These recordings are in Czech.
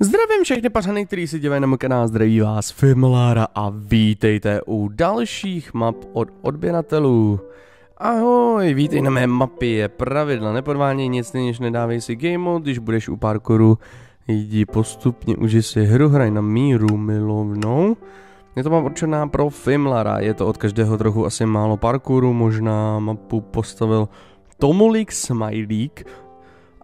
Zdravím všechny pařany, kteří si dívají na můj kanál, zdraví vás Fimlara, a vítejte u dalších map od odběratelů. Ahoj, vítej na mé mapě, pravidla nepodváděj nic, než nedávej si game mode, když budeš u parkouru, jdi postupně, uži si hru, hraj na míru milovnou. Je to mám určená pro Fimlara, je to od každého trochu asi málo parkouru, možná mapu postavil Tomulik Smilík,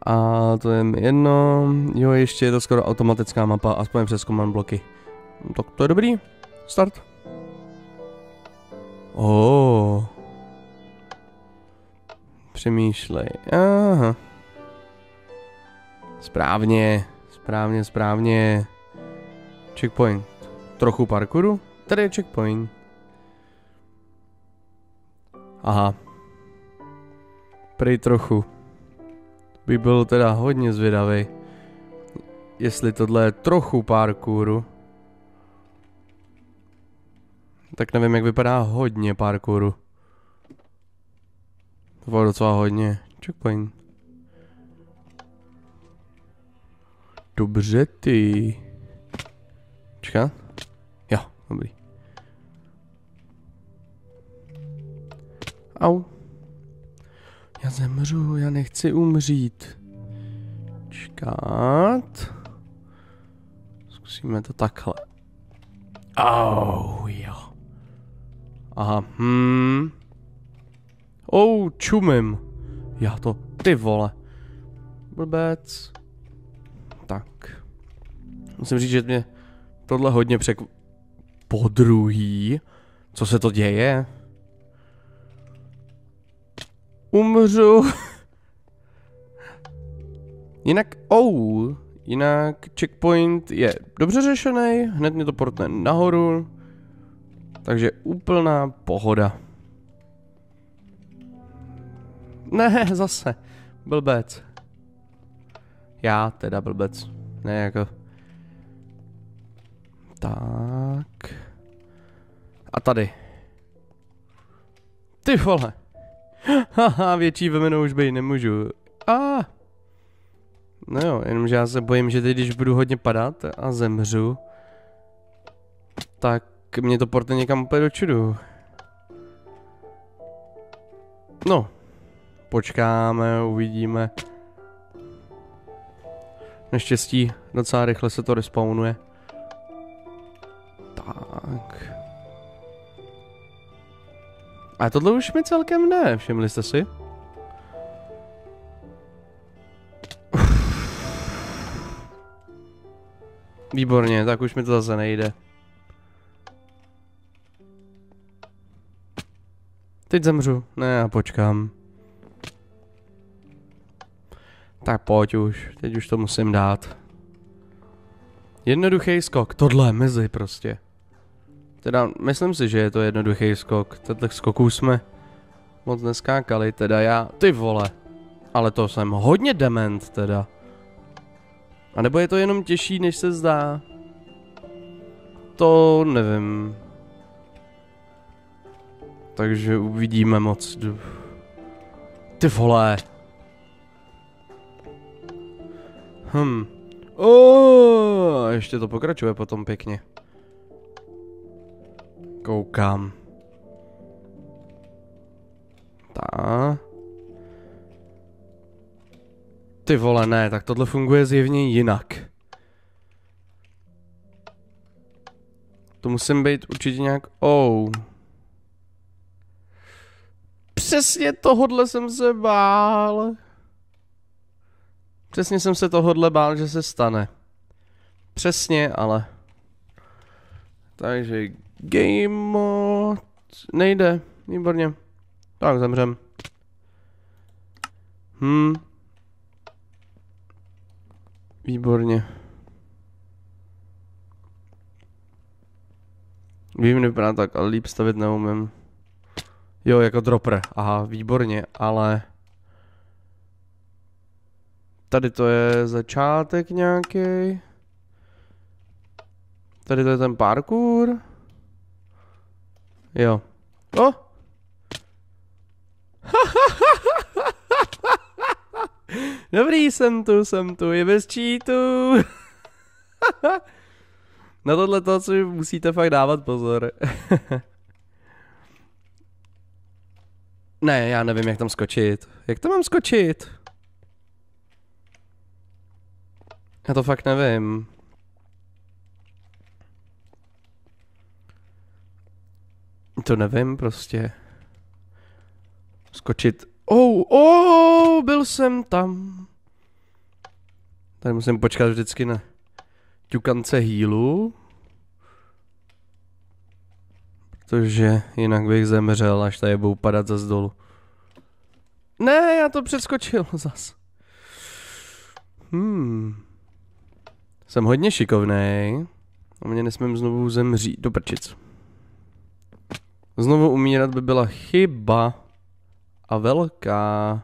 a to je mi jedno. Jo, ještě je to skoro automatická mapa, aspoň přes command bloky. Tak to je dobrý. Start. Oh. Přemýšlej. Aha. Správně, správně, správně. Checkpoint. Trochu parkouru? Tady je checkpoint. Aha. Prej trochu by byl teda hodně zvědavý, jestli tohle je trochu parkouru. Tak nevím, jak vypadá hodně parkouru. To bylo docela hodně. Checkpoint. Dobře ty. Čeká? Jo, dobrý. Au. Já zemřu, já nechci umřít. Čkat. Zkusíme to takhle. oh, jo. Aha, hm. oh, čumím. Já to, ty vole. Blbec. Tak. Musím říct, že mě tohle hodně překvapilo. Po co se to děje? Umřu. Jinak, ou, jinak checkpoint je dobře řešený, hned mě to portne nahoru. Takže úplná pohoda. Ne, zase. Blbec. Já teda blbec. Ne jako. Tak. A tady. Ty vole. Haha, větší vemeno už být nemůžu. A. Ah. No jo, jenomže já se bojím, že teď, když budu hodně padat a zemřu, tak mě to porte někam úplně do čudu. No, počkáme, uvidíme. Naštěstí docela rychle se to respawnuje. Tak. A tohle už mi celkem ne, všimli jste si? Výborně, tak už mi to zase nejde. Teď zemřu. Ne, já počkám. Tak pojď už, teď už to musím dát. Jednoduchý skok, tohle mezi prostě. Teda myslím si, že je to jednoduchý skok. Tato skoků jsme moc neskákali, teda já. Ty vole. Ale to jsem hodně dement teda. A nebo je to jenom těžší, než se zdá? To nevím. Takže uvidíme moc. Ty vole. Hm. Oh, ještě to pokračuje potom pěkně. Koukám. Ta. Ty vole, ne, tak tohle funguje zjevně jinak. To musím být určitě nějak... Oh. Přesně tohodle jsem se bál. Přesně jsem se tohodle bál, že se stane. Přesně, ale... Takže game mode nejde, výborně. Tak zemřem. Hm. Výborně. Vím, nevypadá tak, ale líp stavit neumím. Jo, jako dropper, aha, výborně, ale... Tady to je začátek nějaký. Tady to je ten parkour. Jo. O! Oh! Dobrý, jsem tu, jsem tu, je bez cheatů. Na tohle to, co musíte fakt dávat pozor. ne, já nevím, jak tam skočit. Jak tam mám skočit? Já to fakt nevím. To nevím prostě. Skočit. Oh, oh, byl jsem tam. Tady musím počkat vždycky na ťukance hýlu. Protože jinak bych zemřel, až tady budou padat za dolů. Ne, já to přeskočil zas. Hmm. Jsem hodně šikovný. A mě nesmím znovu zemřít do prčic. Znovu umírat by byla chyba a velká.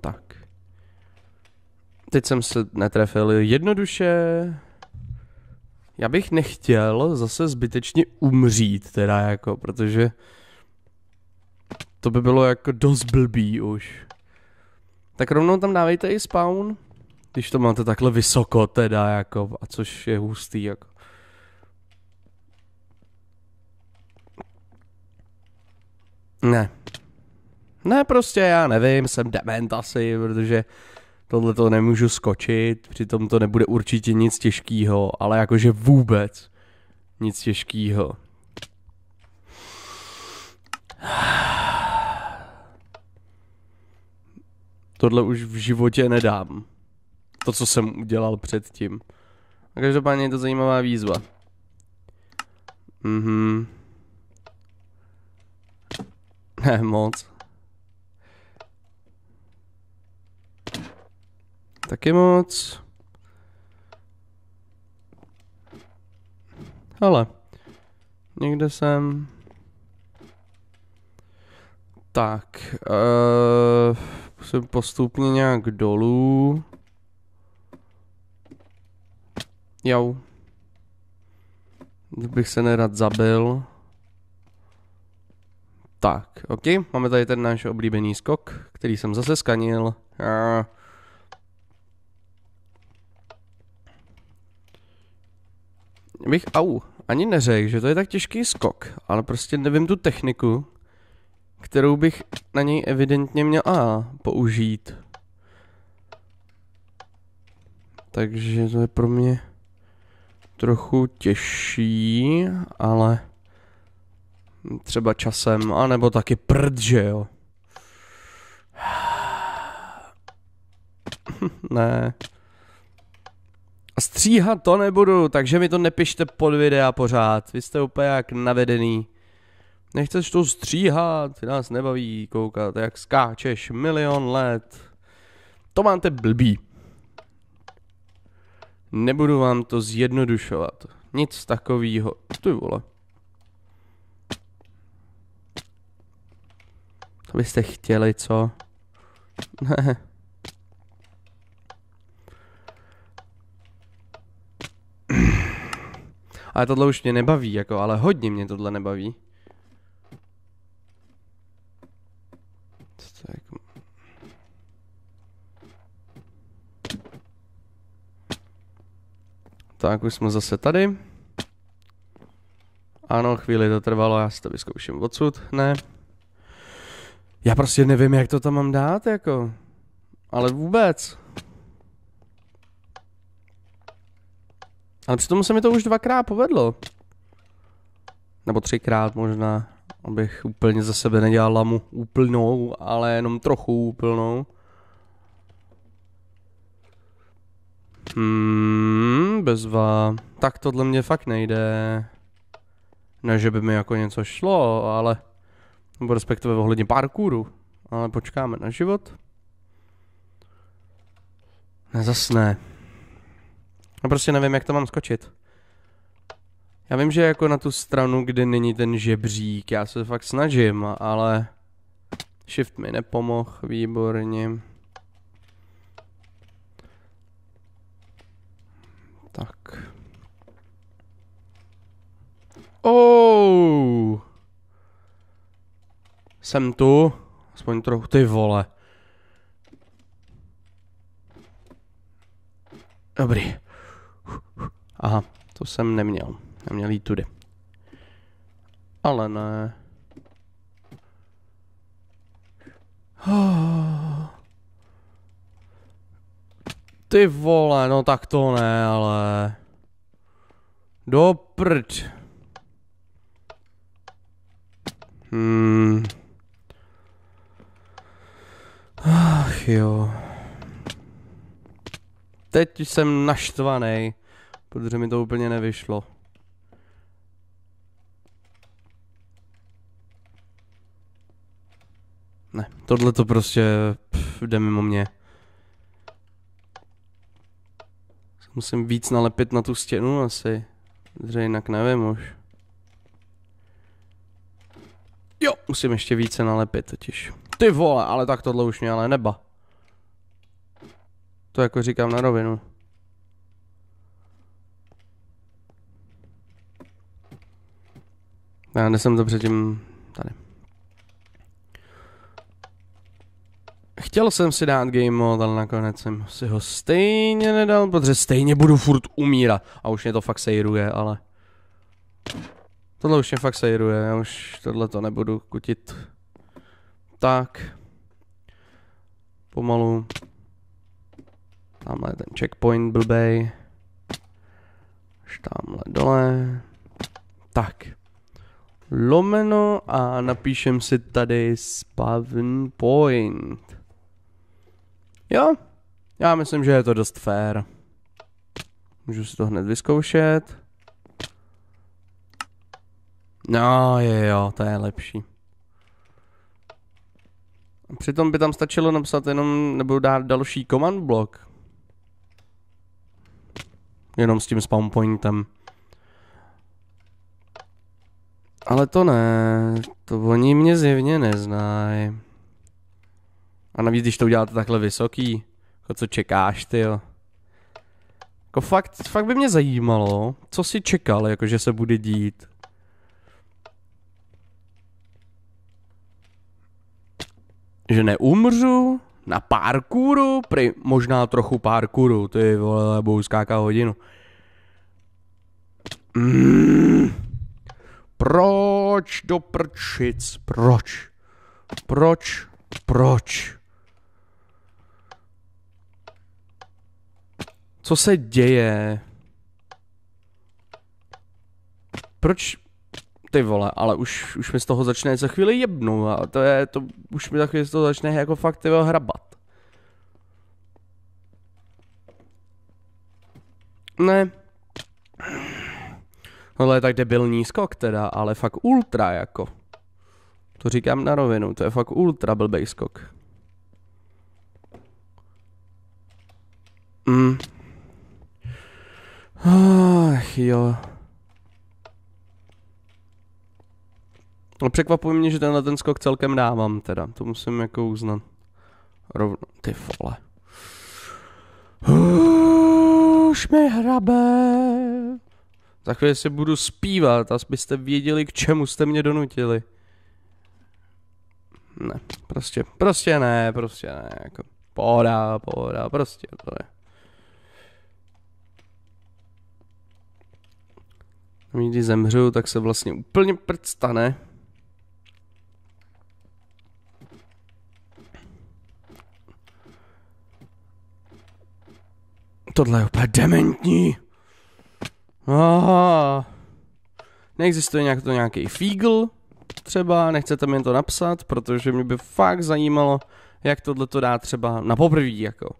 Tak. Teď jsem se netrefil jednoduše. Já bych nechtěl zase zbytečně umřít, teda jako, protože to by bylo jako dost blbý už. Tak rovnou tam dávejte i spawn, když to máte takhle vysoko teda jako, a což je hustý jako. Ne. Ne, prostě já nevím, jsem dement asi, protože tohle to nemůžu skočit, přitom to nebude určitě nic těžkého, ale jakože vůbec nic těžkého. Tohle už v životě nedám. To, co jsem udělal předtím. A každopádně je to zajímavá výzva. Mhm. Ne moc. Taky moc. Ale. Někde jsem. Tak. Uh, eh, jsem postupně nějak dolů. Jau. Bych se nerad zabil. Tak, ok, máme tady ten náš oblíbený skok, který jsem zase skanil. A... Bych, au, ani neřekl, že to je tak těžký skok, ale prostě nevím tu techniku, kterou bych na něj evidentně měl a použít. Takže to je pro mě trochu těžší, ale třeba časem, anebo taky prd, že jo. ne. Stříhat to nebudu, takže mi to nepište pod videa pořád. Vy jste úplně jak navedený. Nechceš to stříhat, nás nebaví koukat, jak skáčeš milion let. To máte blbý. Nebudu vám to zjednodušovat. Nic takovýho. Ty vole. Vy jste chtěli, co? Ne. Ale tohle už mě nebaví, jako, ale hodně mě tohle nebaví. Co to je jako? Tak, už jsme zase tady. Ano, chvíli to trvalo, já si to vyzkouším odsud, ne. Já prostě nevím, jak to tam mám dát, jako. Ale vůbec. Ale přitom se mi to už dvakrát povedlo. Nebo třikrát možná, abych úplně za sebe nedělal lamu úplnou, ale jenom trochu úplnou. Hmm, bezva. Tak tohle mě fakt nejde. Ne, že by mi jako něco šlo, ale... Nebo respektive ohledně parkouru. Ale počkáme na život. Nezasné. Já prostě nevím, jak to mám skočit. Já vím, že jako na tu stranu, kde není ten žebřík, já se fakt snažím, ale... Shift mi nepomohl, výborně. Tak. Oh! Jsem tu. Aspoň trochu. Ty vole. Dobrý. Aha, to jsem neměl. Neměl jít tudy. Ale ne. Ty vole, no tak to ne, ale... Do prd. Hmm. Ach jo. Teď jsem naštvaný, protože mi to úplně nevyšlo. Ne, tohle to prostě pff, jde mimo mě. Musím víc nalepit na tu stěnu asi, že jinak nevím už. Jo, musím ještě více nalepit totiž. Ty vole, ale tak tohle už mě ale neba. To jako říkám na rovinu. Já nesem to předtím tady. Chtěl jsem si dát game mode, ale nakonec jsem si ho stejně nedal, protože stejně budu furt umírat. A už mě to fakt sejruje, ale... Tohle už mě fakt sejruje, já už tohle to nebudu kutit. Tak. Pomalu. Tamhle ten checkpoint blbej. Až tamhle dole. Tak. Lomeno a napíšem si tady spawn point. Jo, já myslím, že je to dost fair. Můžu si to hned vyzkoušet. No, je jo, to je lepší. Přitom by tam stačilo napsat jenom, nebo dát další command block. Jenom s tím spawn pointem. Ale to ne, to oni mě zjevně neznají. A navíc, když to uděláte takhle vysoký, jako co čekáš, ty jo. Jako fakt, fakt by mě zajímalo, co si čekal, jako že se bude dít. že neumřu na parkouru, prej, možná trochu parkouru, ty vole, bohu skáká hodinu. Mm. Proč do prčic, proč? Proč, proč? Co se děje? Proč ty vole, ale už, už mi z toho začne za chvíli jebnout a to je, to už mi za chvíli z toho začne jako fakt ty vole, hrabat. Ne. Tohle je tak debilní skok teda, ale fakt ultra jako. To říkám na rovinu, to je fakt ultra blbej skok. Mm. Ach jo. No překvapuje mě, že tenhle ten skok celkem dávám teda, to musím jako uznat. Rovno, ty vole. Už mi hrabe. Za chvíli si budu zpívat, abyste věděli, k čemu jste mě donutili. Ne, prostě, prostě ne, prostě ne, jako pohoda, pohoda, prostě to je. Když zemřu, tak se vlastně úplně prd stane. tohle je úplně dementní. Aha. Neexistuje nějak to nějaký fígl, třeba, nechcete mi to napsat, protože mě by fakt zajímalo, jak tohle to dá třeba na poprvé jako.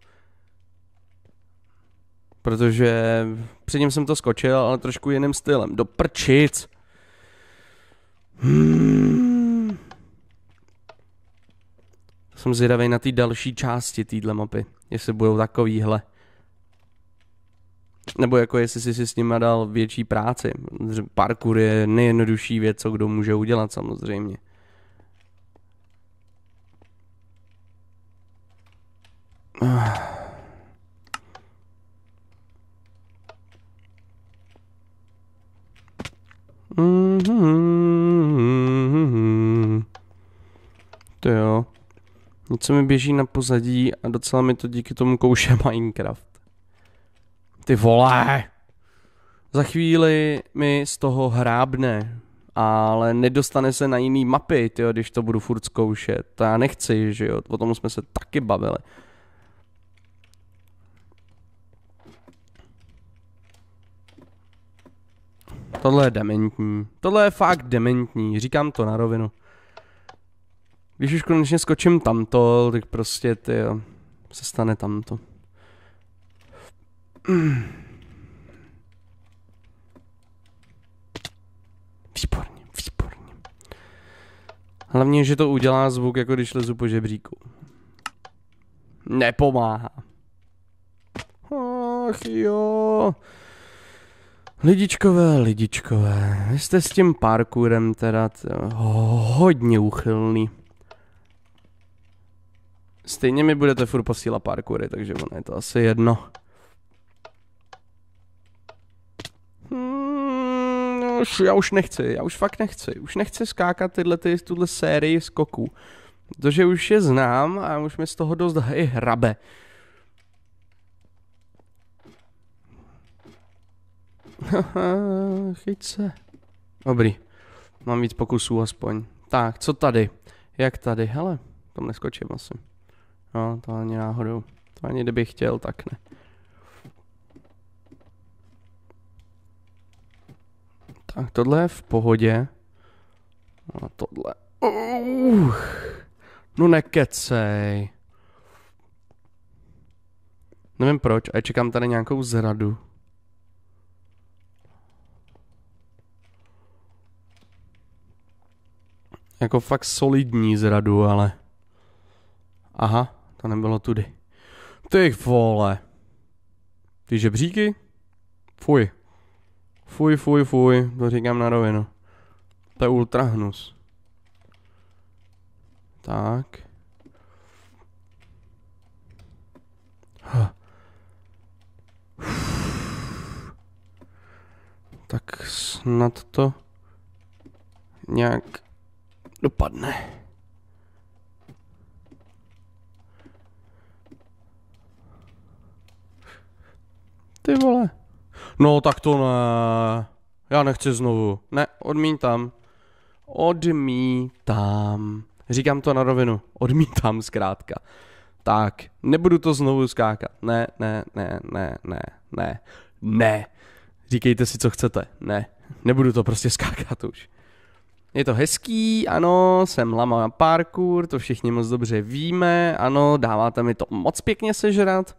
Protože předtím jsem to skočil, ale trošku jiným stylem. Do prčic. Hmm. Jsem zvědavý na ty další části téhle mapy, jestli budou takovýhle nebo jako jestli jsi si s nima dal větší práci. Parkour je nejjednodušší věc, co kdo může udělat samozřejmě. To jo. Něco mi běží na pozadí a docela mi to díky tomu kouše Minecraft. Ty vole! Za chvíli mi z toho hrábne, ale nedostane se na jiný mapy, tyjo, když to budu furt zkoušet. To já nechci, že jo, o tom jsme se taky bavili. Tohle je dementní. Tohle je fakt dementní, říkám to na rovinu. Když už konečně skočím tamto, tak prostě ty se stane tamto. Výborně, výborně. Hlavně, že to udělá zvuk, jako když lezu po žebříku. Nepomáhá. Ach jo. Lidičkové, lidičkové, vy jste s tím parkourem teda hodně uchylný. Stejně mi budete furt posílat parkoury, takže ono je to asi jedno. už, já už nechci, já už fakt nechci. Už nechci skákat tyhle, ty, tuhle sérii skoků. Protože už je znám a už mi z toho dost i hrabe. Chyť se. Dobrý. Mám víc pokusů aspoň. Tak, co tady? Jak tady? Hele, tam neskočím asi. No, to ani náhodou. To ani kdybych chtěl, tak ne. Tak tohle je v pohodě. A tohle. Uh, no nekecej. Nevím proč, a čekám tady nějakou zradu. Jako fakt solidní zradu, ale... Aha, to nebylo tudy. Ty vole. Ty žebříky? Fuj. Fuj, fuj, fuj, to říkám na rovinu. To je ultra hnus. Tak. Tak snad to nějak dopadne. Ty vole. No tak to ne. Já nechci znovu. Ne, odmítám. Odmítám. Říkám to na rovinu. Odmítám zkrátka. Tak, nebudu to znovu skákat. Ne, ne, ne, ne, ne, ne. Ne. Říkejte si, co chcete. Ne. Nebudu to prostě skákat už. Je to hezký, ano, jsem lama na parkour, to všichni moc dobře víme, ano, dáváte mi to moc pěkně sežrat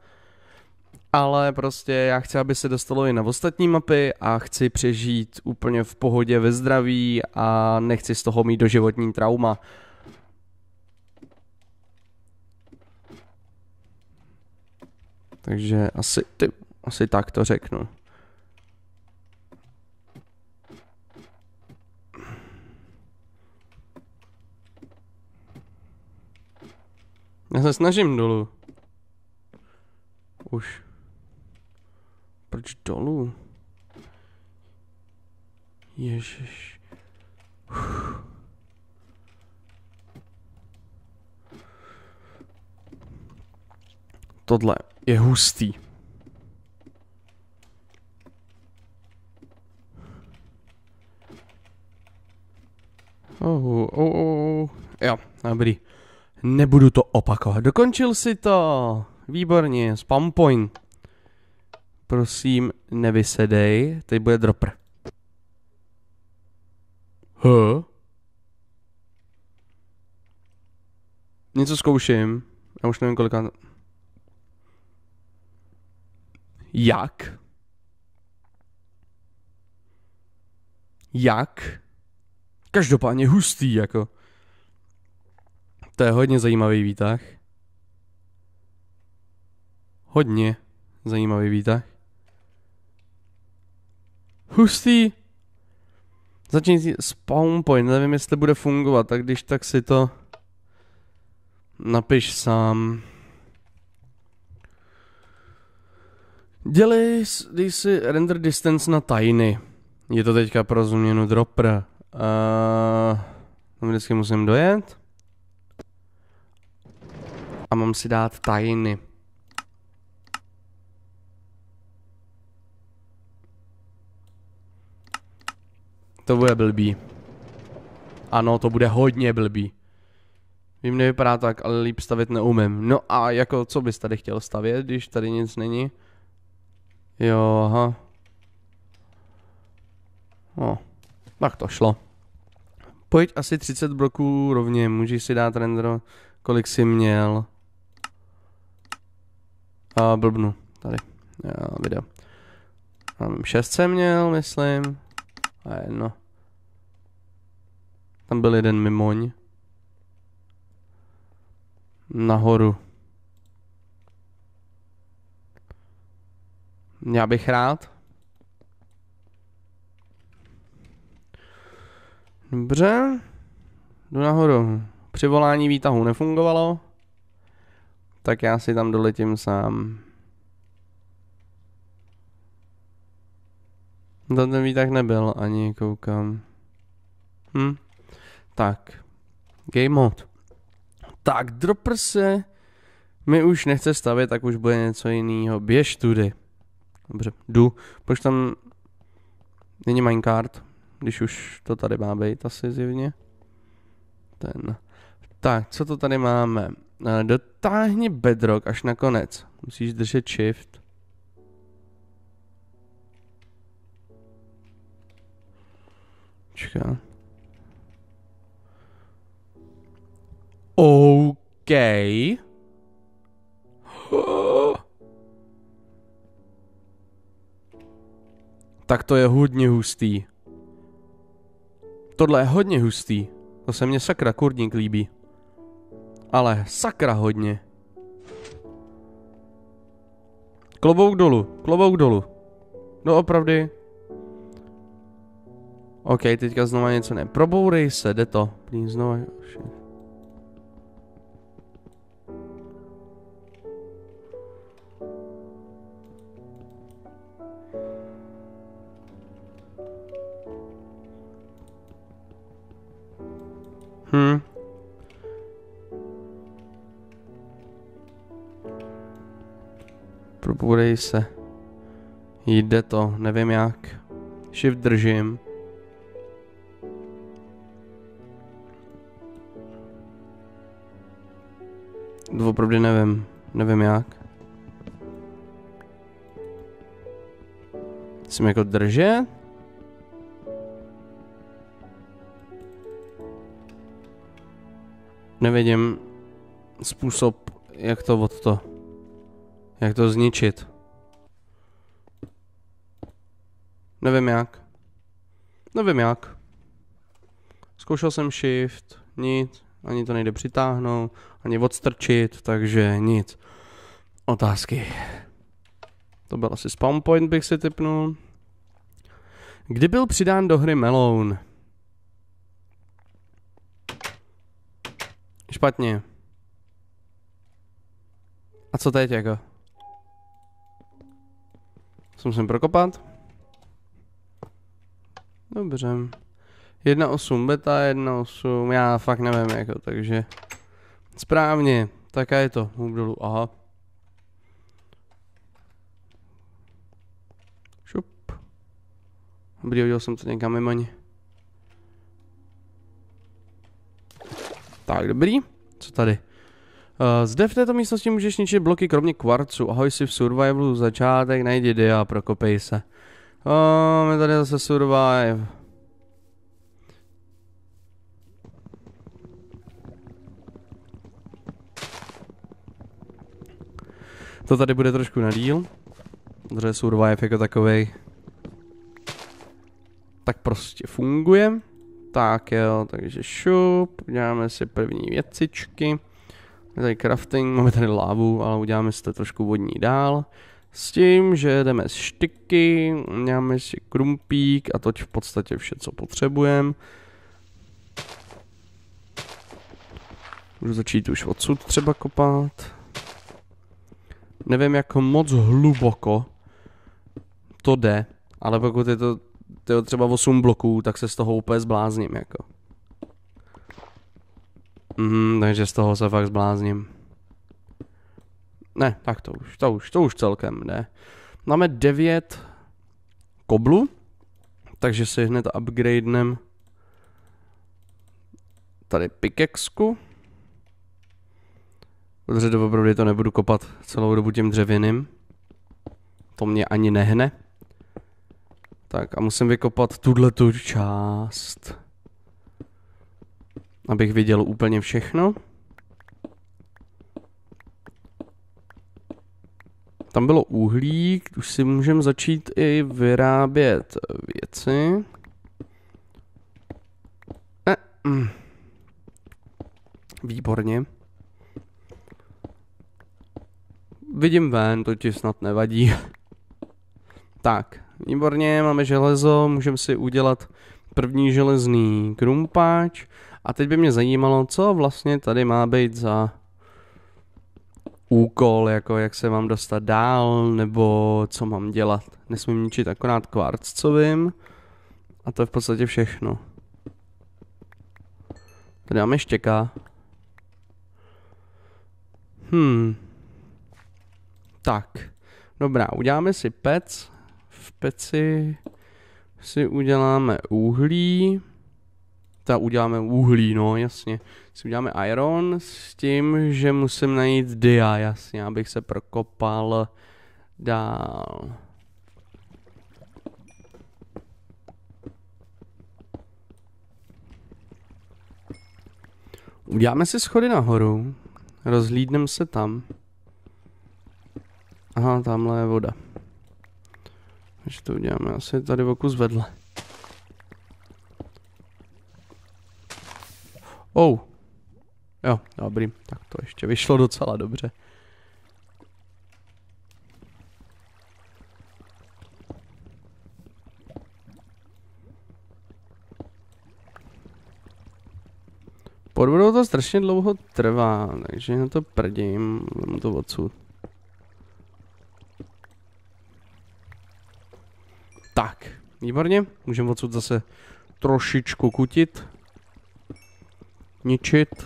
ale prostě já chci, aby se dostalo i na ostatní mapy a chci přežít úplně v pohodě, ve zdraví a nechci z toho mít doživotní trauma. Takže asi, ty, asi tak to řeknu. Já se snažím dolů. Už dolů. Ježiš. Tohle je hustý. Oh, oh, oh, oh. Jo, dobrý. Nebudu to opakovat. Dokončil si to. Výborně, spam point. Prosím, nevysedej, teď bude dropper. Huh? Něco zkouším. Já už nevím, koliká... Jak? Jak? Každopádně hustý, jako. To je hodně zajímavý výtah. Hodně zajímavý výtah. Hustý. si spawn point, nevím jestli bude fungovat, tak když tak si to napiš sám. Dělej, dej si render distance na tajny. Je to teďka pro změnu dropper. Uh, vždycky musím dojet. A mám si dát tajny. To bude blbý. Ano, to bude hodně blbý. Vím, nevypadá tak, ale líp stavit neumím. No a jako, co bys tady chtěl stavět, když tady nic není? Jo, aha. No, tak to šlo. Pojď asi 30 bloků rovně, můžeš si dát render, kolik jsi měl. A blbnu, tady, Já, video. Mám 6 jsem měl, myslím. A jedno. Tam byl jeden mimoň. Nahoru. Já bych rád. Dobře. Jdu nahoru. Přivolání výtahu nefungovalo. Tak já si tam doletím sám. Tam ten výtah nebyl ani, koukám. Hm. Tak, game mode. Tak, dropper se mi už nechce stavět, tak už bude něco jiného. Běž tudy. Dobře, jdu. Proč tam není minecart, když už to tady má být asi zjevně. Ten. Tak, co to tady máme? Eh, dotáhni bedrock až na konec. Musíš držet shift. Čeká. OK. Tak to je hodně hustý. Tohle je hodně hustý. To se mně sakra kurník líbí. Ale sakra hodně. Klobouk dolů, klobouk dolů. No opravdy. OK, teďka znova něco ne. Probourej se, jde to. Please, probudej se. Jde to, nevím jak. Shift držím. Opravdu nevím, nevím jak. Jsem jako držet? Nevidím způsob, jak to od toho. Jak to zničit? Nevím jak. Nevím jak. Zkoušel jsem shift, nic, ani to nejde přitáhnout, ani odstrčit, takže nic. Otázky. To byl asi spawn point, bych si typnul. Kdy byl přidán do hry Meloun? Špatně. A co teď jako? Co musím prokopat? Dobře. 1.8 beta, 1.8, já fakt nevím jako, takže správně, tak a je to, hůb dolů, aha. Šup. Dobrý, hodil jsem to někam mimo ně. Tak, dobrý, co tady? Eh, zde v této místnosti můžeš ničit bloky kromě kvarcu. Ahoj si v survivalu začátek, najdi dia a prokopej se. Eh, my tady zase survive. To tady bude trošku na díl. Protože survive jako takovej tak prostě funguje. Tak jo, takže šup, děláme si první věcičky je tady crafting, máme tady lávu, ale uděláme si to trošku vodní dál. S tím, že jdeme z štyky, uděláme si krumpík a toť v podstatě vše, co potřebujeme. Můžu začít už odsud třeba kopat. Nevím, jak moc hluboko to jde, ale pokud je to, to je třeba 8 bloků, tak se z toho úplně zblázním jako. Mm, takže z toho se fakt zblázním. Ne, tak to už, to už, to už celkem ne? Máme 9 koblu, takže si hned upgradenem tady pikexku. Protože doopravdy to nebudu kopat celou dobu tím dřevěným. To mě ani nehne. Tak a musím vykopat tuhle tu část abych viděl úplně všechno. Tam bylo uhlí, už si můžeme začít i vyrábět věci. Ne. Eh, mm. Výborně. Vidím ven, to ti snad nevadí. tak, výborně, máme železo, můžeme si udělat první železný krumpáč. A teď by mě zajímalo, co vlastně tady má být za úkol, jako jak se mám dostat dál, nebo co mám dělat. Nesmím ničit akorát kvarc, co vím. A to je v podstatě všechno. Tady máme štěka. Hmm. Tak. Dobrá, uděláme si pec. V peci si uděláme uhlí ta uděláme uhlí, no jasně. Si uděláme iron s tím, že musím najít dia, jasně, abych se prokopal dál. Uděláme si schody nahoru, rozhlídneme se tam. Aha, tamhle je voda. Takže to uděláme asi tady v oku vedle. Oh. Jo, dobrý, tak to ještě vyšlo docela dobře. Podvodou to strašně dlouho trvá, takže na to prdím, mám to odsud. Tak, výborně, můžeme odsud zase trošičku kutit ničit.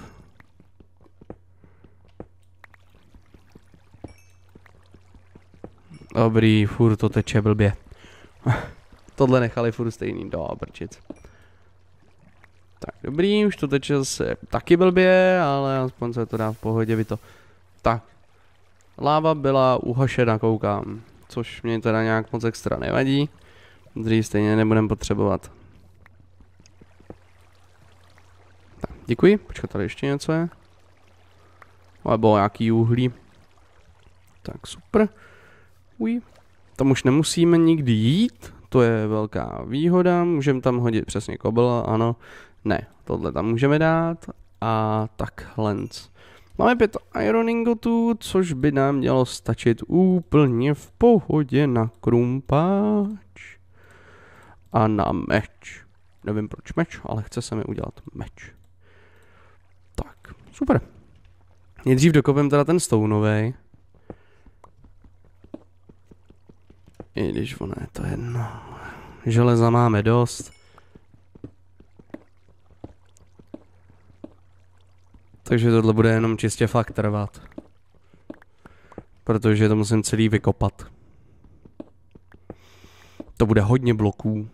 Dobrý, furt to teče blbě. Tohle nechali furt stejný, dobrčit. Tak dobrý, už to teče zase taky blbě, ale aspoň se to dá v pohodě by to. Tak, láva byla uhašena, koukám, což mě teda nějak moc extra nevadí. Dřív stejně nebudem potřebovat. Děkuji. Počkat, tady ještě něco je. Nebo nějaký uhlí. Tak super. Uj. Tam už nemusíme nikdy jít. To je velká výhoda. Můžeme tam hodit přesně kobela, ano. Ne, tohle tam můžeme dát. A tak lens. Máme pět iron ingotů, což by nám mělo stačit úplně v pohodě na krumpáč a na meč. Nevím proč meč, ale chce se mi udělat meč. Super. Nejdřív dokopem teda ten stounovej. I když ono je to jedno. Železa máme dost. Takže tohle bude jenom čistě fakt trvat. Protože to musím celý vykopat. To bude hodně bloků.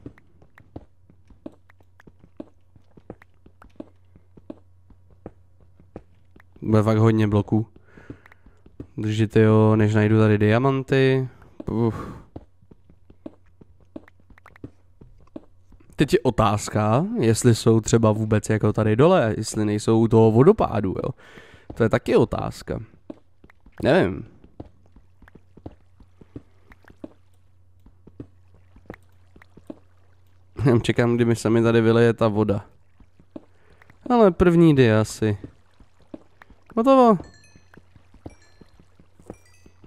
bude fakt hodně bloků. Držíte jo, než najdu tady diamanty. Uf. Teď je otázka, jestli jsou třeba vůbec jako tady dole, jestli nejsou u toho vodopádu, jo. To je taky otázka. Nevím. Já čekám, kdy mi sami tady vyleje ta voda. Ale první dia asi. Hotovo. No no.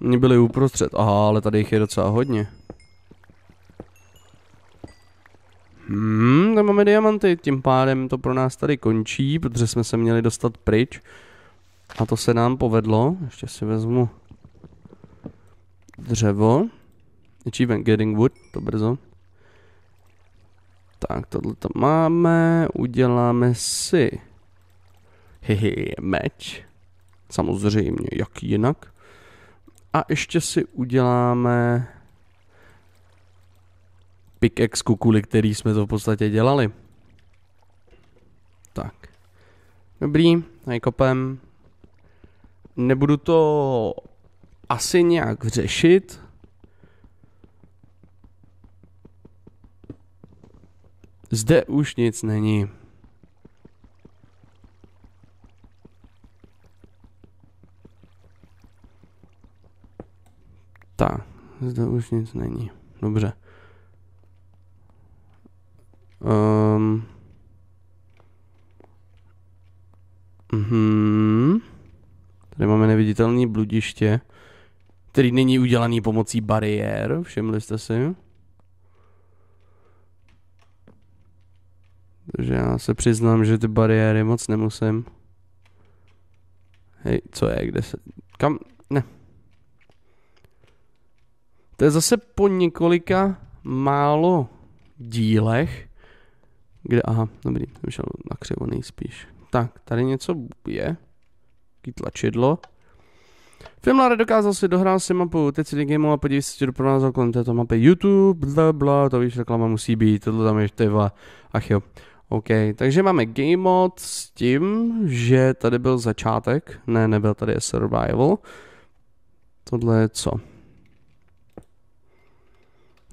Oni byli uprostřed. Aha, ale tady jich je docela hodně. Hmm, tam máme diamanty, tím pádem to pro nás tady končí, protože jsme se měli dostat pryč. A to se nám povedlo. Ještě si vezmu dřevo. Achievement getting wood, to brzo. Tak, tohle to máme, uděláme si hehe, meč. Samozřejmě, jak jinak. A ještě si uděláme pickaxe, kvůli který jsme to v podstatě dělali. Tak. Dobrý, tady kopem. Nebudu to asi nějak řešit. Zde už nic není. Tak, zde už nic není. Dobře. Um. Mhm. Tady máme neviditelné bludiště, který není udělaný pomocí bariér, všimli jste si. Takže já se přiznám, že ty bariéry moc nemusím. Hej, co je, kde se... Kam? Ne, to je zase po několika málo dílech, kde, aha, dobrý, šel na křivo nejspíš. Tak, tady něco je, taký tlačidlo. Filmlare dokázal si dohrát si mapu si Gameu a podívej se, do doprovázal kolem této mapy YouTube, bla, bla, to víš, reklama musí být, tohle tam je teva, ach jo. OK, takže máme game mod s tím, že tady byl začátek, ne, nebyl tady survival. Tohle je co?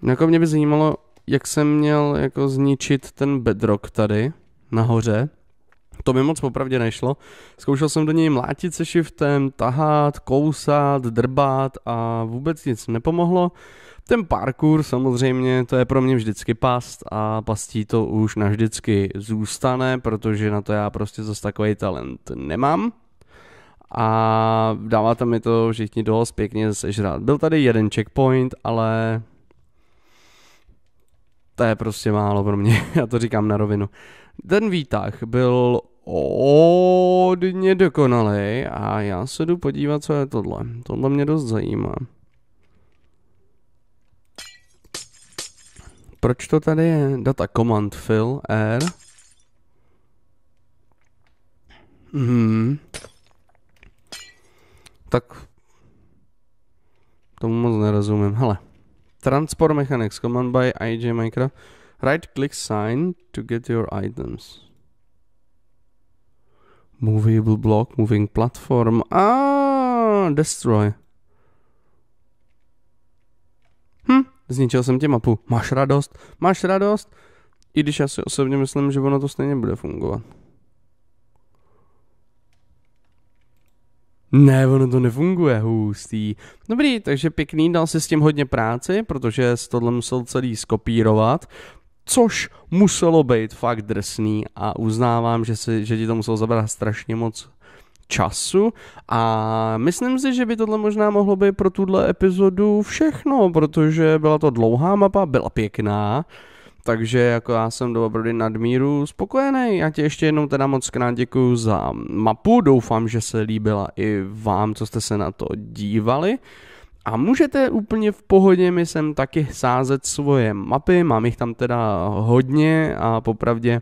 No jako mě by zajímalo, jak jsem měl jako zničit ten bedrock tady nahoře. To mi moc popravdě nešlo. Zkoušel jsem do něj mlátit se shiftem, tahat, kousat, drbat a vůbec nic nepomohlo. Ten parkour samozřejmě, to je pro mě vždycky past a pastí to už navždycky zůstane, protože na to já prostě zase takový talent nemám a dává tam mi to všichni dost pěkně sežrát. Byl tady jeden checkpoint, ale to je prostě málo pro mě, já to říkám na rovinu. Ten výtah byl hodně dokonalý a já se jdu podívat, co je tohle. Tohle mě dost zajímá. Proč to tady je? Data command fill R. Hmm. Tak tomu moc nerozumím. Hele, Transport mechanics, command by IJ Minecraft. Right click sign to get your items. Movable block, moving platform. Ah, destroy. Hm, zničil jsem tě mapu. Máš radost, máš radost. I když já si osobně myslím, že ono to stejně bude fungovat. Ne, ono to nefunguje, hustý. No dobrý, takže pěkný, dal si s tím hodně práci, protože jsi tohle musel celý skopírovat, což muselo být fakt drsný a uznávám, že, si, že ti to muselo zabrat strašně moc času a myslím si, že by tohle možná mohlo být pro tuhle epizodu všechno, protože byla to dlouhá mapa, byla pěkná, takže jako já jsem doopravdy nadmíru spokojený. Já ti ještě jednou teda moc krát děkuju za mapu. Doufám, že se líbila i vám, co jste se na to dívali. A můžete úplně v pohodě mi sem taky sázet svoje mapy, mám jich tam teda hodně a popravdě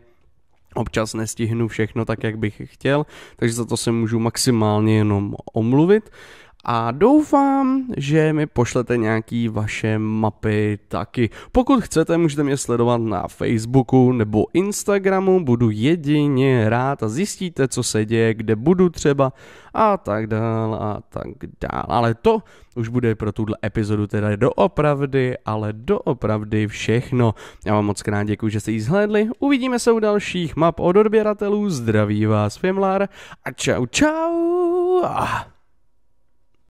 občas nestihnu všechno tak, jak bych chtěl, takže za to se můžu maximálně jenom omluvit a doufám, že mi pošlete nějaký vaše mapy taky. Pokud chcete, můžete mě sledovat na Facebooku nebo Instagramu, budu jedině rád a zjistíte, co se děje, kde budu třeba a tak dál a tak dál. Ale to už bude pro tuhle epizodu teda doopravdy, ale doopravdy všechno. Já vám moc krát děkuji, že jste ji zhlédli, uvidíme se u dalších map od odběratelů, zdraví vás Fimlar a čau čau! Ah.